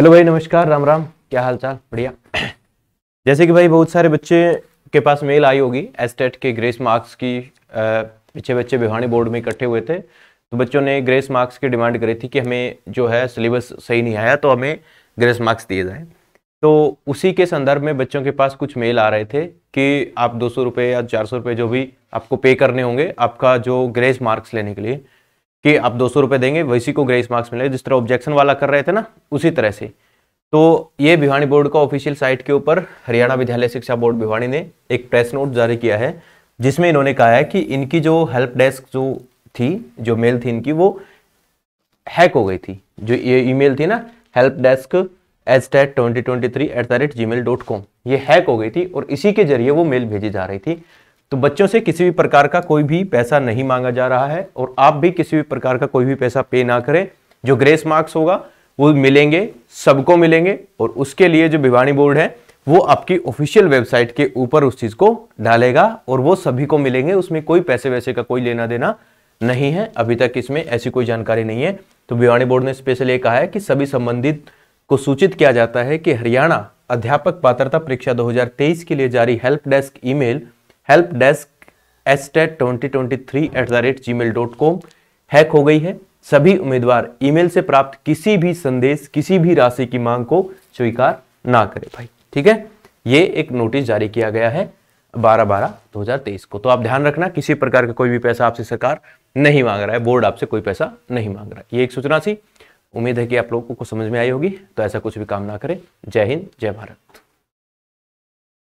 hello भाई नमस्कार राम राम क्या हाल चाल बढ़िया जैसे कि भाई बहुत सारे बच्चे के पास मेल आई होगी एस्टेट के ग्रेस मार्क्स की पीछे बच्चे भिवानी बोर्ड में इकट्ठे हुए थे तो बच्चों ने ग्रेस मार्क्स की डिमांड करी थी कि हमें जो है सिलेबस सही नहीं आया तो हमें ग्रेस मार्क्स दिए जाएँ तो उसी के संदर्भ में बच्चों के पास कुछ मेल आ रहे थे कि आप दो सौ या चार सौ जो भी आपको पे करने होंगे आपका जो ग्रेस मार्क्स लेने के लिए कि आप दो सौ रुपए देंगे वैसी को ग्रेस मार्क्स मिलेगा जिस तरह ऑब्जेक्शन वाला कर रहे थे ना उसी तरह से तो ये भिवानी बोर्ड का ऑफिशियल साइट के ऊपर हरियाणा विद्यालय शिक्षा बोर्ड भिवानी ने एक प्रेस नोट जारी किया है जिसमें इन्होंने कहा है कि इनकी जो हेल्प डेस्क जो थी जो मेल थी इनकी वो हैक हो गई थी जो ये ईमेल थी ना help desk H TET twenty twenty three at the rate gmail dot com ये हैक हो गई थी और इसी के जरिए वो मेल भेजी जा रही थी तो बच्चों से किसी भी प्रकार का कोई भी पैसा नहीं मांगा जा रहा है और आप भी किसी भी प्रकार का कोई भी पैसा पे ना करें जो ग्रेस मार्क्स होगा वो मिलेंगे सबको मिलेंगे और उसके लिए जो भिवानी बोर्ड है वो आपकी ऑफिशियल वेबसाइट के ऊपर उस चीज़ को डालेगा और वो सभी को मिलेंगे उसमें कोई पैसे वैसे का कोई लेना देना नहीं है अभी तक इसमें ऐसी कोई जानकारी नहीं है तो भिवानी बोर्ड ने स्पेशल ये कहा है कि सभी संबंधित को सूचित किया जाता है कि हरियाणा अध्यापक पात्रता परीक्षा 2023 के लिए जारी help desk email help desk S TET twenty twenty three at the rate gmail dot com hack हो गई है सभी उम्मीदवार ईमेल से प्राप्त किसी भी संदेश किसी भी राशि की मांग को स्वीकार ना करें भाई ठीक है ये एक नोटिस जारी किया गया है बारह बारह दो हजार तेईस को तो आप ध्यान रखना किसी प्रकार का कोई भी पैसा आपसे सरकार नहीं मांग रहा है बोर्ड आपसे कोई पैसा नहीं मांग रहा है ये एक सूचना थी उम्मीद है कि आप लोगों को समझ में आई होगी तो ऐसा कुछ भी काम ना करें जय हिंद जय भारत